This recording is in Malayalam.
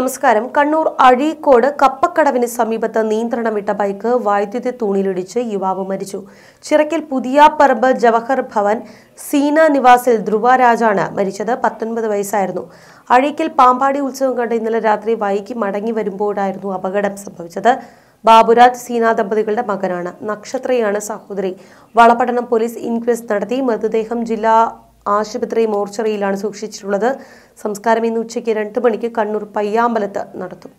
നമസ്കാരം കണ്ണൂർ അഴീക്കോട് കപ്പക്കടവിന് സമീപത്ത് നിയന്ത്രണം വിട്ട ബൈക്ക് വൈദ്യുതി തൂണിലിടിച്ച് യുവാവ് മരിച്ചു ചിറക്കിൽ പുതിയാപ്പറമ്പ് ജവഹർ ഭവൻ സീന നിവാസിൽ ധ്രുവരാജാണ് മരിച്ചത് പത്തൊൻപത് വയസ്സായിരുന്നു അഴീക്കൽ പാമ്പാടി ഉത്സവം കണ്ട് ഇന്നലെ രാത്രി വൈകി മടങ്ങി വരുമ്പോഴായിരുന്നു അപകടം സംഭവിച്ചത് ബാബുരാജ് സീന ദമ്പതികളുടെ മകനാണ് നക്ഷത്രയാണ് സഹോദരി വളപട്ടണം പോലീസ് ഇൻക്വസ്റ്റ് നടത്തി മൃതദേഹം ജില്ലാ ആശുപത്രി മോർച്ചറിയിലാണ് സൂക്ഷിച്ചിട്ടുള്ളത് സംസ്കാരം ഇന്ന് ഉച്ചയ്ക്ക് രണ്ട് മണിക്ക് കണ്ണൂർ പയ്യാമ്പലത്ത് നടത്തും